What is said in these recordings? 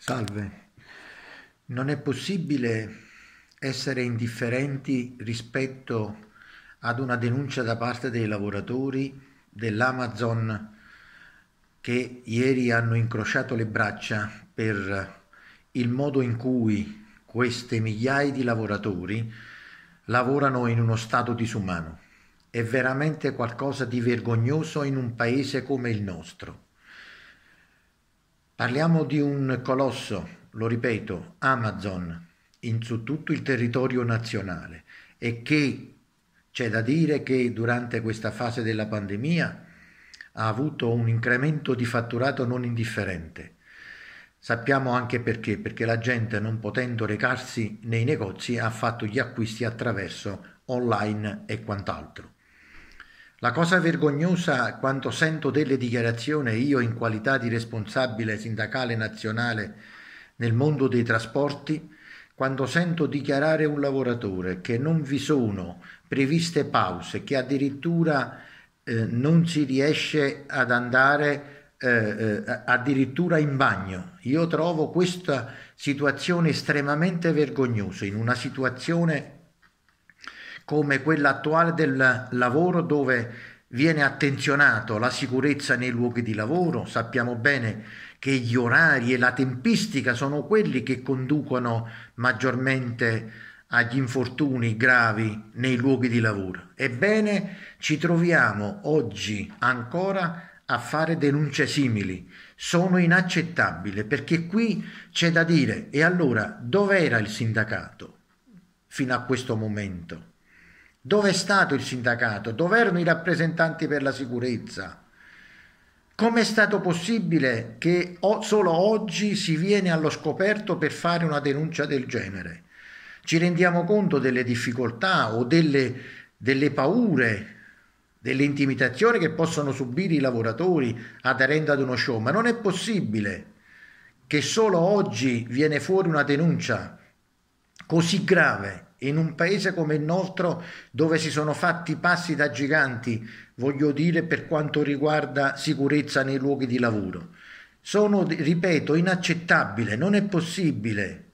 Salve. Non è possibile essere indifferenti rispetto ad una denuncia da parte dei lavoratori dell'Amazon che ieri hanno incrociato le braccia per il modo in cui queste migliaia di lavoratori lavorano in uno stato disumano. È veramente qualcosa di vergognoso in un paese come il nostro. Parliamo di un colosso, lo ripeto, Amazon, in, su tutto il territorio nazionale e che c'è da dire che durante questa fase della pandemia ha avuto un incremento di fatturato non indifferente. Sappiamo anche perché, perché la gente non potendo recarsi nei negozi ha fatto gli acquisti attraverso online e quant'altro. La cosa vergognosa quando sento delle dichiarazioni io in qualità di responsabile sindacale nazionale nel mondo dei trasporti, quando sento dichiarare un lavoratore che non vi sono previste pause, che addirittura eh, non si riesce ad andare eh, eh addirittura in bagno. Io trovo questa situazione estremamente vergognosa in una situazione come quella attuale del lavoro dove viene attenzionato la sicurezza nei luoghi di lavoro, sappiamo bene che gli orari e la tempistica sono quelli che conducono maggiormente agli infortuni gravi nei luoghi di lavoro. Ebbene, ci troviamo oggi ancora a fare denunce simili. Sono inaccettabili perché qui c'è da dire e allora dov'era il sindacato fino a questo momento? Dove è stato il sindacato? Dove erano i rappresentanti per la sicurezza? Com'è stato possibile che solo oggi si viene allo scoperto per fare una denuncia del genere? Ci rendiamo conto delle difficoltà o delle, delle paure, delle intimidazioni che possono subire i lavoratori aderendo ad uno show, ma non è possibile che solo oggi viene fuori una denuncia così grave in un paese come il nostro dove si sono fatti passi da giganti, voglio dire per quanto riguarda sicurezza nei luoghi di lavoro. Sono, ripeto, inaccettabile, non è possibile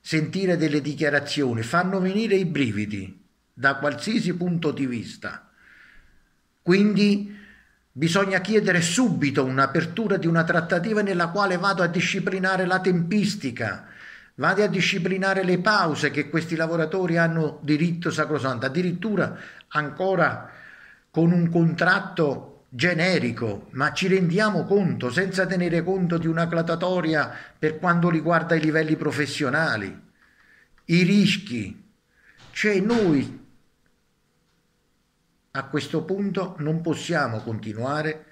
sentire delle dichiarazioni, fanno venire i brividi da qualsiasi punto di vista. Quindi bisogna chiedere subito un'apertura di una trattativa nella quale vado a disciplinare la tempistica, Vade a disciplinare le pause che questi lavoratori hanno diritto sacrosanto, addirittura ancora con un contratto generico, ma ci rendiamo conto senza tenere conto di una clatatoria per quanto riguarda i livelli professionali, i rischi. Cioè noi a questo punto non possiamo continuare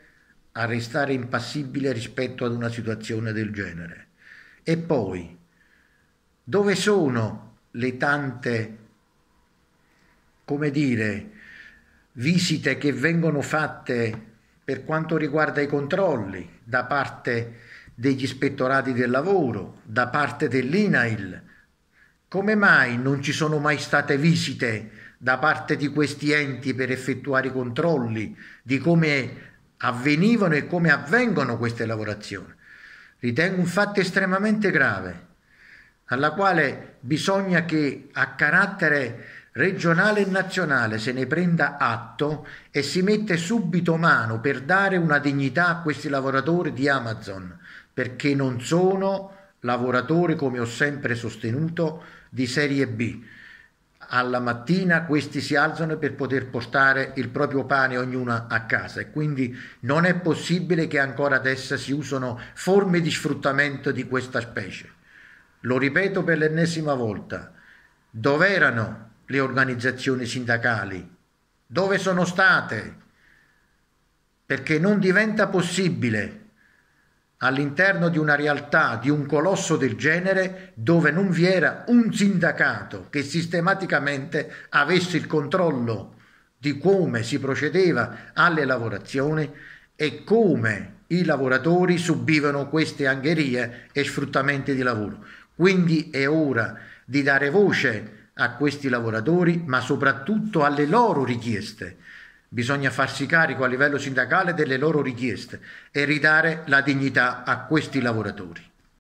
a restare impassibile rispetto ad una situazione del genere. E poi dove sono le tante, come dire, visite che vengono fatte per quanto riguarda i controlli da parte degli ispettorati del lavoro, da parte dell'INAIL? Come mai non ci sono mai state visite da parte di questi enti per effettuare i controlli di come avvenivano e come avvengono queste lavorazioni? Ritengo un fatto estremamente grave alla quale bisogna che a carattere regionale e nazionale se ne prenda atto e si mette subito mano per dare una dignità a questi lavoratori di Amazon, perché non sono lavoratori, come ho sempre sostenuto, di serie B. Alla mattina questi si alzano per poter portare il proprio pane ognuno a casa e quindi non è possibile che ancora adesso si usino forme di sfruttamento di questa specie lo ripeto per l'ennesima volta, dove erano le organizzazioni sindacali? Dove sono state? Perché non diventa possibile all'interno di una realtà, di un colosso del genere, dove non vi era un sindacato che sistematicamente avesse il controllo di come si procedeva alle lavorazioni e come i lavoratori subivano queste angherie e sfruttamenti di lavoro. Quindi è ora di dare voce a questi lavoratori, ma soprattutto alle loro richieste. Bisogna farsi carico a livello sindacale delle loro richieste e ridare la dignità a questi lavoratori.